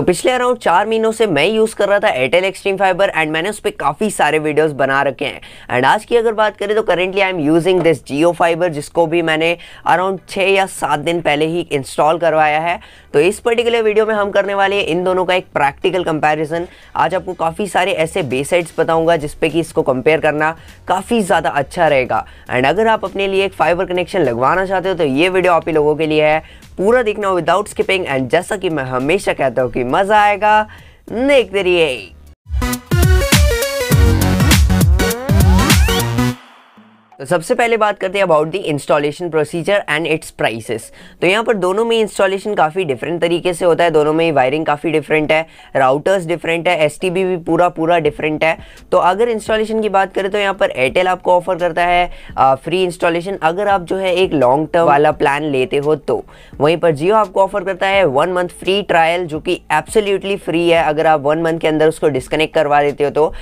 तो पिछले अराउंड चार महीनों से मैं यूज़ कर रहा था एयरटेल एक्सट्रीम फाइबर एंड मैंने उस पर काफ़ी सारे वीडियोस बना रखे हैं एंड आज की अगर बात करें तो currently I am using this Jio fiber जिसको भी मैंने अराउंड छः या सात दिन पहले ही इंस्टॉल करवाया है तो इस पर्टिकुलर वीडियो में हम करने वाले हैं इन दोनों का एक प्रैक्टिकल कंपेरिजन आज आपको काफ़ी सारे ऐसे बेसाइट्स बताऊंगा जिसपे कि इसको कंपेयर करना काफ़ी ज़्यादा अच्छा रहेगा एंड अगर आप अपने लिए एक फाइबर कनेक्शन लगवाना चाहते हो तो ये वीडियो आप ही लोगों के लिए है पूरा देखना विदाउट स्किपिंग एंड जैसा कि मैं हमेशा कहता हूँ कि मज़ा आएगा देखते रहिए तो सबसे पहले बात करते हैं about the installation procedure and its prices तो यहाँ पर दोनों में इंस्टॉलेशन काफ़ी डिफरेंट तरीके से होता है दोनों में वायरिंग काफ़ी डिफरेंट है राउटर्स डिफरेंट है एस भी पूरा पूरा डिफरेंट है तो अगर इंस्टॉलेशन की बात करें तो यहाँ पर एयरटेल आपको ऑफर करता है आ, फ्री इंस्टॉलेशन अगर आप जो है एक लॉन्ग टर्म वाला प्लान लेते हो तो वहीं पर जियो आपको ऑफर करता है वन मंथ फ्री ट्रायल जो कि एब्सोल्यूटली फ्री है अगर आप वन मंथ के अंदर उसको डिस्कनेक्ट करवा देते हो तो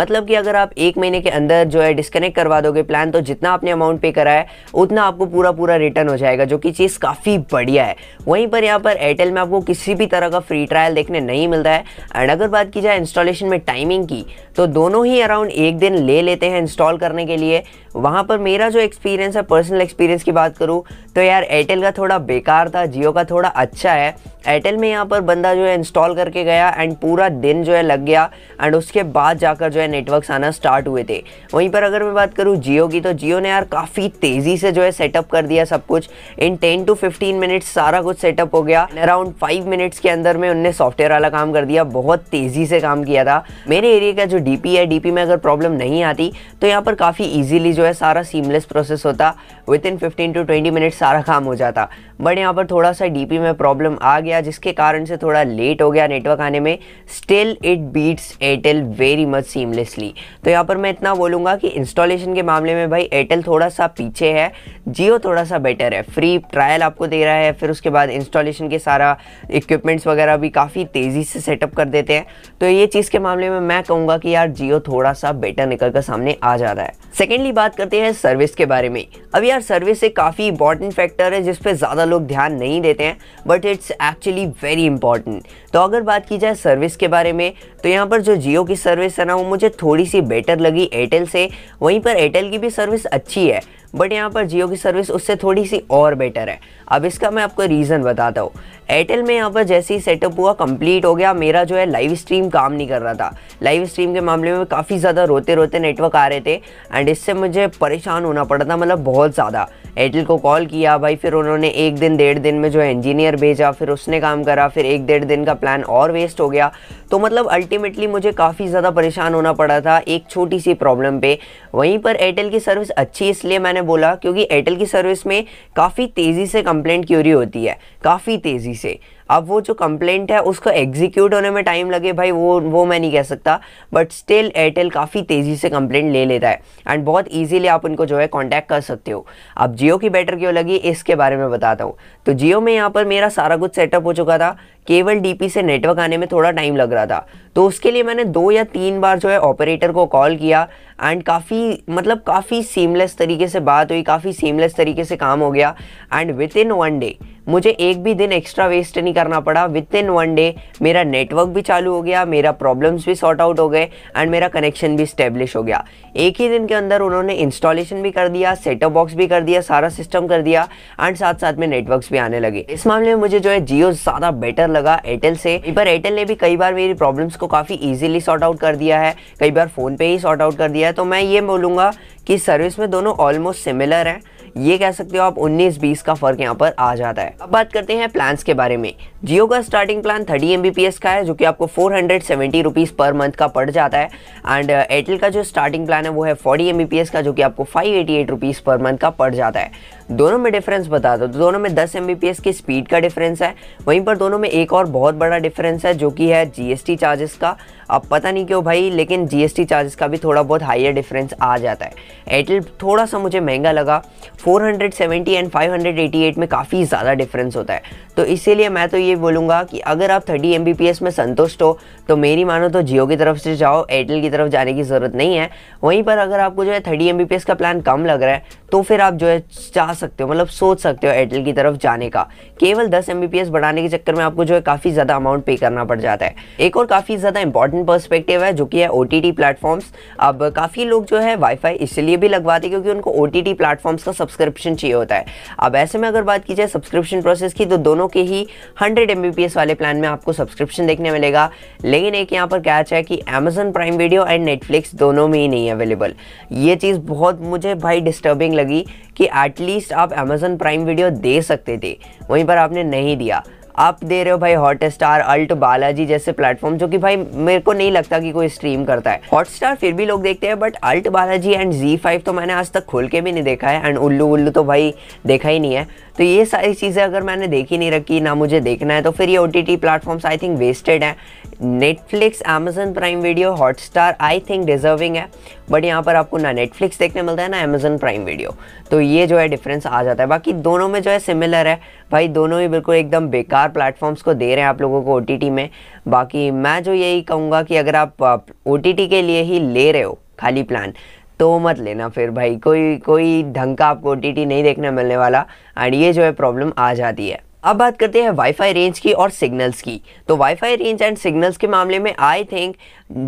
मतलब कि अगर आप एक महीने के अंदर जो है डिस्कनेक्ट करवा दोगे प्लान तो जितना आपने अमाउंट पे करा है उतना आपको पूरा पूरा रिटर्न हो जाएगा जो कि चीज़ काफ़ी बढ़िया है वहीं पर यहाँ पर एयरटेल में आपको किसी भी तरह का फ्री ट्रायल देखने नहीं मिलता है एंड अगर बात की जाए इंस्टॉलेशन में टाइमिंग की तो दोनों ही अराउंड एक दिन ले लेते हैं इंस्टॉल करने के लिए वहाँ पर मेरा जो एक्सपीरियंस है पर्सनल एक्सपीरियंस की बात करूँ तो यार एयरटेल का थोड़ा बेकार था जियो का थोड़ा अच्छा है एयरटेल में यहाँ पर बंदा जो है इंस्टॉल करके गया एंड पूरा दिन जो है लग गया एंड उसके बाद जाकर जो है नेटवर्क्स आना स्टार्ट हुए थे वहीं पर अगर मैं बात करूँ जियो की तो जियो ने यार काफ़ी तेज़ी से जो है सेटअप कर दिया सब कुछ in ten to fifteen minutes सारा कुछ सेटअप हो गया अराउंड फाइव मिनट्स के अंदर में उनने सॉफ्टवेयर वाला काम कर दिया बहुत तेज़ी से काम किया था मेरे एरिया का जो डी है डी में अगर प्रॉब्लम नहीं आती तो यहाँ पर काफ़ी ईजिली जो है सारा सीमलेस प्रोसेस होता within fifteen to twenty minute सारा काम हो जाता बट यहाँ पर थोड़ा सा डी में प्रॉब्लम आ गया जिसके कारण से थोड़ा लेट हो गया नेटवर्क आने में still it beats Airtel very much seamlessly तो यहाँ पर मैं इतना बोलूँगा कि इंस्टॉलेशन के मामले में भाई एयरटेल थोड़ा सा पीछे है जियो थोड़ा सा बेटर है फ्री ट्रायल आपको दे रहा है फिर उसके बाद इंस्टॉलेशन के सारा इक्विपमेंट्स वगैरह भी काफ़ी तेज़ी से सेटअप कर देते हैं तो ये चीज़ के मामले में मैं कहूँगा कि यार जियो थोड़ा सा बेटर निकल कर सामने आ जाता है सेकेंडली बात करते हैं सर्विस के बारे में अब यार करियर सर्विस एक काफ़ी इंपॉर्टेंट फैक्टर है जिस ज़्यादा लोग ध्यान नहीं देते हैं but it's actually very important तो अगर बात की जाए सर्विस के बारे में तो यहाँ पर जो जियो की सर्विस है ना वो मुझे थोड़ी सी बेटर लगी एयरटेल से वहीं पर एयरटेल की भी सर्विस अच्छी है बट यहाँ पर जियो की सर्विस उससे थोड़ी सी और बेटर है अब इसका मैं आपको रीज़न बताता हूँ एयरटेल में यहाँ पर जैसे ही सेटअप हुआ कंप्लीट हो गया मेरा जो है लाइव स्ट्रीम काम नहीं कर रहा था लाइव स्ट्रीम के मामले में काफ़ी ज़्यादा रोते रोते नेटवर्क आ रहे थे एंड इससे मुझे परेशान होना पड़ा था मतलब बहुत ज़्यादा एयरटेल को कॉल किया भाई फिर उन्होंने एक दिन डेढ़ दिन में जो है इंजीनियर भेजा फिर उसने काम करा फिर एक डेढ़ दिन का प्लान और वेस्ट हो गया तो मतलब अल्टीमेटली मुझे काफ़ी ज़्यादा परेशान होना पड़ा था एक छोटी सी प्रॉब्लम पे वहीं पर एयरटेल की सर्विस अच्छी इसलिए मैंने बोला क्योंकि एयरटेल की सर्विस में काफ़ी तेज़ी से कंप्लेंट क्यूरी होती है काफ़ी तेज़ी से अब वो जो कंप्लेंट है उसको एग्जीक्यूट होने में टाइम लगे भाई वो वो मैं नहीं कह सकता बट स्टिल एयरटेल काफ़ी तेज़ी से कंप्लेंट ले लेता है एंड बहुत ईजिली आप उनको जो है कॉन्टैक्ट कर सकते हो अब जियो की बेटर क्यों लगी इसके बारे में बताता हूँ तो जियो में यहाँ पर मेरा सारा कुछ सेटअप हो चुका था केवल डीपी से नेटवर्क आने में थोड़ा टाइम लग रहा था तो उसके लिए मैंने दो या तीन बार जो है ऑपरेटर को कॉल किया एंड काफ़ी मतलब काफ़ी सीमलेस तरीके से बात हुई काफ़ी सीमलेस तरीके से काम हो गया and within one day मुझे एक भी दिन एक्स्ट्रा वेस्ट नहीं करना पड़ा विद इन वन डे मेरा नेटवर्क भी चालू हो गया मेरा प्रॉब्लम्स भी सॉर्ट आउट हो गए एंड मेरा कनेक्शन भी स्टेब्लिश हो गया एक ही दिन के अंदर उन्होंने इंस्टॉलेशन भी कर दिया सेटअप बॉक्स भी कर दिया सारा सिस्टम कर दिया एंड साथ साथ में नेटवर्क्स भी आने लगे इस मामले में मुझे जो है जियो ज़्यादा बेटर लगा एयरटेल से पर एयरटेल ने भी कई बार मेरी प्रॉब्लम्स को काफ़ी ईजिली सॉर्ट आउट कर दिया है कई बार फ़ोन पे ही सॉर्ट आउट कर दिया है तो मैं ये बोलूँगा कि सर्विस में दोनों ऑलमोस्ट सिमिलर हैं ये कह सकते हो आप 19-20 का फ़र्क यहाँ पर आ जाता है अब बात करते हैं प्लान्स के बारे में जियो का स्टार्टिंग प्लान 30 एम का है जो कि आपको फोर हंड्रेड पर मंथ का पड़ जाता है एंड एयरटेल uh, का जो स्टार्टिंग प्लान है वो है 40 एम का जो कि आपको फाइव एटी पर मंथ का पड़ जाता है दोनों में डिफरेंस बता दो तो दोनों में 10 एम की स्पीड का डिफरेंस है वहीं पर दोनों में एक और बहुत बड़ा डिफरेंस है जो कि है जीएसटी चार्जेस का अब पता नहीं क्यों भाई लेकिन जीएसटी चार्जेस का भी थोड़ा बहुत हाइयर डिफरेंस आ जाता है एयरटेल थोड़ा सा मुझे महंगा लगा 470 एंड 588 में काफ़ी ज़्यादा डिफरेंस होता है तो इसीलिए मैं तो ये बोलूँगा कि अगर आप थर्टी एम में संतुष्ट हो तो मेरी मानो तो जियो की तरफ से जाओ एयरटेल की तरफ जाने की ज़रूरत नहीं है वहीं पर अगर आपको जो है थर्टी एम का प्लान कम लग रहा है तो फिर आप जो है चार सकते हो मतलब सोच सकते हो एयरटेल की तरफ जाने का केवल 10 एम बढ़ाने के चक्कर में आपको जो है काफ़ी ज़्यादा अमाउंट पे करना पड़ जाता है एक और काफ़ी ज़्यादा इंपॉर्टेंट पर्सपेक्टिव है जो कि है ओ टी अब काफ़ी लोग जो है वाईफाई इसलिए भी लगवाते क्योंकि उनको ओ टी का सब्सक्रिप्शन चाहिए होता है अब ऐसे में अगर बात की जाए सब्सक्रिप्शन प्रोसेस की तो दोनों के ही हंड्रेड एम वाले प्लान में आपको सब्सक्रिप्शन देखने मिलेगा लेकिन एक यहाँ पर कैच है कि Amazon Prime Video and Netflix दोनों में ही नहीं अवेलेबल ये चीज़ बहुत मुझे भाई डिस्टर्बिंग लगी कि एटलीस्ट एटलीस्ट आप अमेजन प्राइम वीडियो दे सकते थे वहीं पर आपने नहीं दिया आप दे रहे हो भाई हॉट स्टार अल्ट बालाजी जैसे प्लेटफॉर्म जो कि भाई मेरे को नहीं लगता कि कोई स्ट्रीम करता है हॉट स्टार फिर भी लोग देखते हैं but ALT Balaji and Zee five तो मैंने आज तक खोल के भी नहीं देखा है एंड उल्लू उल्लू तो भाई देखा ही नहीं है तो ये सारी चीज़ें अगर मैंने देखी नहीं रखी ना मुझे देखना है तो फिर ये O T T platforms I think wasted है Netflix Amazon Prime Video Hotstar I think deserving है बट यहाँ पर आपको ना नेटफ्लिक्स देखने मिलता है ना अमेजन प्राइम वीडियो तो ये जो है डिफरेंस आ जाता है बाकी दोनों में जो है सिमिलर है भाई दोनों ही बिल्कुल एकदम बेकार चार प्लेटफॉर्म्स को दे रहे हैं आप लोगों को ओ में बाकी मैं जो यही कहूँगा कि अगर आप ओ के लिए ही ले रहे हो खाली प्लान तो मत लेना फिर भाई कोई कोई ढंग का आपको ओ नहीं देखने मिलने वाला एंड ये जो है प्रॉब्लम आ जाती है अब बात करते हैं वाईफाई रेंज की और सिग्नल्स की तो वाईफाई रेंज एंड सिग्नल्स के मामले में आई थिंक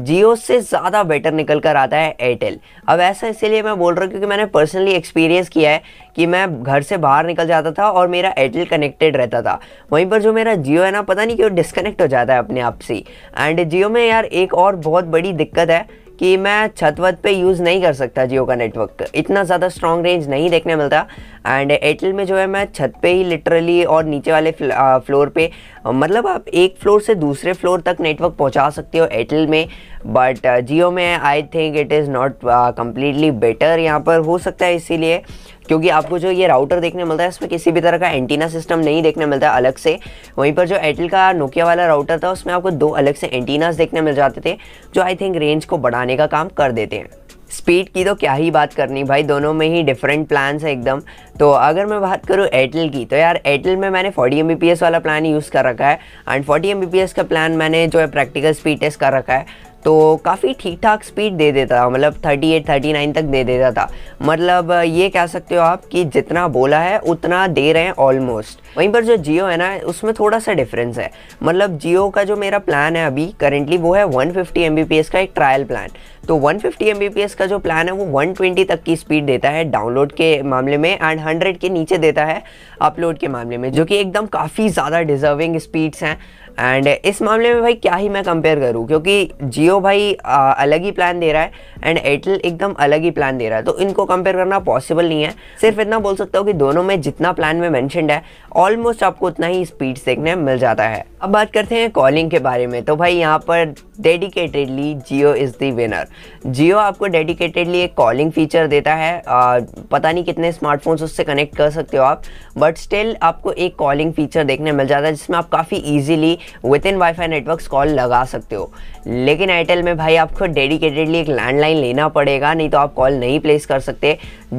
जियो से ज़्यादा बेटर निकल कर आता है एयरटेल अब ऐसा इसीलिए मैं बोल रहा हूँ क्योंकि मैंने पर्सनली एक्सपीरियंस किया है कि मैं घर से बाहर निकल जाता था और मेरा एयरटेल कनेक्टेड रहता था वहीं पर जो मेरा जियो है ना पता नहीं क्यों डिस्कनेक्ट हो जाता है अपने आप से एंड जियो में यार एक और बहुत बड़ी दिक्कत है कि मैं छत वत पे यूज़ नहीं कर सकता जियो का नेटवर्क इतना ज़्यादा स्ट्रॉन्ग रेंज नहीं देखने मिलता एंड एयरटेल में जो है मैं छत पे ही लिटरली और नीचे वाले फ्लोर पे मतलब आप एक फ्लोर से दूसरे फ्लोर तक नेटवर्क पहुंचा सकते हो एयरटेल में बट uh, जियो में I think it is not completely better यहाँ पर हो सकता है इसीलिए क्योंकि आपको जो ये राउटर देखने मिलता है इसमें किसी भी तरह का एंटीना सिस्टम नहीं देखने मिलता है अलग से वहीं पर जो एयरटेल का नोकिया वाला राउटर था उसमें आपको दो अलग से एंटीनास देखने मिल जाते थे जो आई थिंक रेंज को बढ़ाने का काम कर देते हैं स्पीड की तो क्या ही बात करनी भाई दोनों में ही डिफरेंट प्लान्स है एकदम तो अगर मैं बात करूँ एयरटेल की तो यार एयरटेल में मैंने 40 एम वाला प्लान यूज़ कर रखा है एंड 40 एम का प्लान मैंने जो है प्रैक्टिकल स्पीड टेस्ट कर रखा है तो काफ़ी ठीक ठाक स्पीड दे देता था मतलब 38 39 तक दे देता था मतलब ये कह सकते हो आप कि जितना बोला है उतना दे रहे हैं ऑलमोस्ट वहीं पर जो जियो है ना उसमें थोड़ा सा डिफरेंस है मतलब जियो का जो मेरा प्लान है अभी करेंटली वो है 150 फिफ्टी का एक ट्रायल प्लान तो 150 फिफ्टी का जो प्लान है वो 120 तक की स्पीड देता है डाउनलोड के मामले में एंड 100 के नीचे देता है अपलोड के मामले में जो कि एकदम काफ़ी ज़्यादा डिजर्विंग स्पीड्स हैं एंड इस मामले में भाई क्या ही मैं कंपेयर करूँ क्योंकि जियो भाई आ, अलग ही प्लान दे रहा है एंड एयरटेल एकदम अलग ही प्लान दे रहा है तो इनको कंपेयर करना पॉसिबल नहीं है सिर्फ इतना बोल सकता हूँ कि दोनों में जितना प्लान में मैंशनड है ऑलमोस्ट आपको उतना ही स्पीड देखने मिल जाता है अब बात करते हैं कॉलिंग के बारे में तो भाई यहाँ पर dedicatedly Jio is the winner Jio आपको डेडिकेटेडली एक कॉलिंग फीचर देता है आ, पता नहीं कितने स्मार्टफोन्स उससे कनेक्ट कर सकते हो आप बट स्टिल आपको एक कॉलिंग फीचर देखने मिल जाता है जिसमें आप काफ़ी easily within WiFi networks call लगा सकते हो लेकिन एयरटेल में भाई आपको डेडिकेटेडली एक लैंडलाइन लेना पड़ेगा नहीं तो आप कॉल नहीं प्लेस कर सकते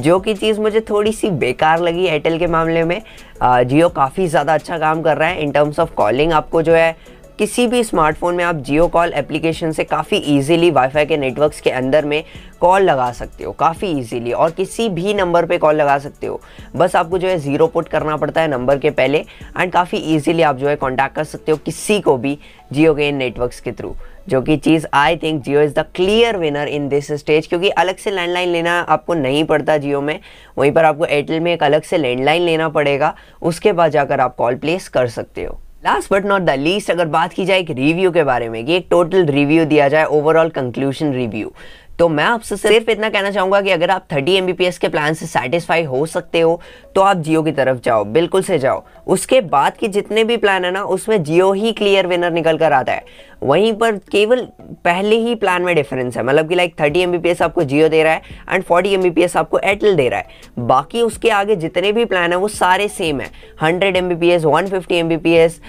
जो कि चीज़ मुझे थोड़ी सी बेकार लगी एयरटेल के मामले में जियो काफ़ी ज़्यादा अच्छा काम कर रहा है इन टर्म्स ऑफ कॉलिंग आपको जो है किसी भी स्मार्टफोन में आप जियो कॉल एप्लीकेशन से काफ़ी इजीली वाईफाई के नेटवर्क्स के अंदर में कॉल लगा सकते हो काफ़ी इजीली और किसी भी नंबर पे कॉल लगा सकते हो बस आपको जो है ज़ीरो पुट करना पड़ता है नंबर के पहले एंड काफ़ी इजीली आप जो है कांटेक्ट कर सकते हो किसी को भी जियो के इन नेटवर्क्स के थ्रू जो कि चीज़ I think Jio is the clear winner in this stage क्योंकि अलग से लैंडलाइन लेना आपको नहीं पड़ता जियो में वहीं पर आपको एयरटेल में एक अलग से लैंडलाइन लेना पड़ेगा उसके बाद जाकर आप कॉल प्लेस कर सकते हो last but not the least अगर बात की जाए एक रिव्यू के बारे में कि एक टोटल रिव्यू दिया जाए ओवरऑल कंक्लूजन रिव्यू तो मैं आपसे सिर्फ इतना कहना चाहूंगा कि अगर आप 30 एम के प्लान से सेटिस्फाई हो सकते हो तो आप जियो की तरफ जाओ बिल्कुल से जाओ उसके बाद के जितने भी प्लान है ना उसमें जियो ही क्लियर विनर निकल कर आता है वहीं पर केवल पहले ही प्लान में डिफरेंस है मतलब कि लाइक थर्टी एम आपको जियो दे रहा है एंड फोर्टी एम आपको एयरटेल दे रहा है बाकी उसके आगे जितने भी प्लान है वो सारे सेम है hundred M B P S one fifty M B P S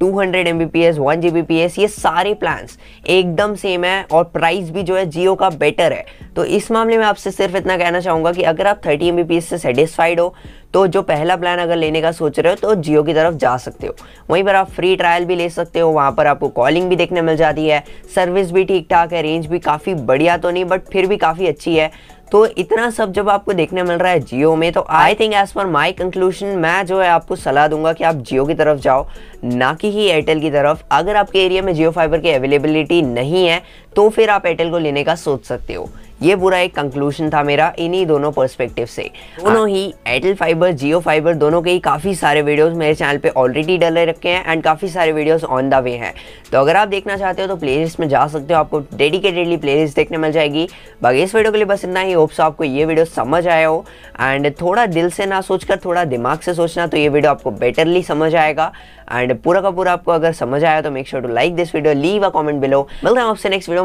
two hundred M B P S one G B P S ये सारे प्लान्स एकदम सेम है और प्राइस भी जो है जियो का बेटर है तो इस मामले में आपसे सिर्फ इतना कहना चाहूँगा कि अगर आप thirty M B P S से सेटिस्फाइड हो तो जो पहला प्लान अगर लेने का सोच रहे हो तो जियो की तरफ जा सकते हो वहीं पर आप फ्री ट्रायल भी ले सकते हो वहाँ पर आपको कॉलिंग भी देखने मिल जाती है सर्विस भी ठीक ठाक है रेंज भी काफ़ी बढ़िया तो नहीं बट फिर भी काफ़ी अच्छी है तो इतना सब जब आपको देखने मिल रहा है जियो में तो I think as per my conclusion मैं जो है आपको सलाह दूंगा कि आप जियो की तरफ जाओ ना कि ही एयरटेल की तरफ अगर आपके एरिया में जियो फाइबर की अवेलेबिलिटी नहीं है तो फिर आप एयरटेल को लेने का सोच सकते हो ये पूरा एक कंक्लूजन था मेरा इन्हीं दोनों पर्सपेक्टिव से दोनों ही एयरटेल फाइबर जियो फाइबर दोनों के ही काफ़ी सारे वीडियोस मेरे चैनल पे ऑलरेडी डले रखे हैं एंड काफ़ी सारे वीडियोस ऑन द वे हैं तो अगर आप देखना चाहते हो तो प्लेलिस्ट में जा सकते हो आपको डेडिकेटेडली प्लेलिस्ट देखने मिल जाएगी बाकी इस वीडियो के लिए बस इतना ही होप्स आपको ये वीडियो समझ आया हो एंड थोड़ा दिल से ना सोचकर थोड़ा दिमाग से सोचना तो ये वीडियो आपको बेटरली समझ आएगा एंड पूरा का पूरा आपको अगर समझ आया तो make sure to like this video leave a comment below मिलते हैं आपसे नेक्स्ट वीडियो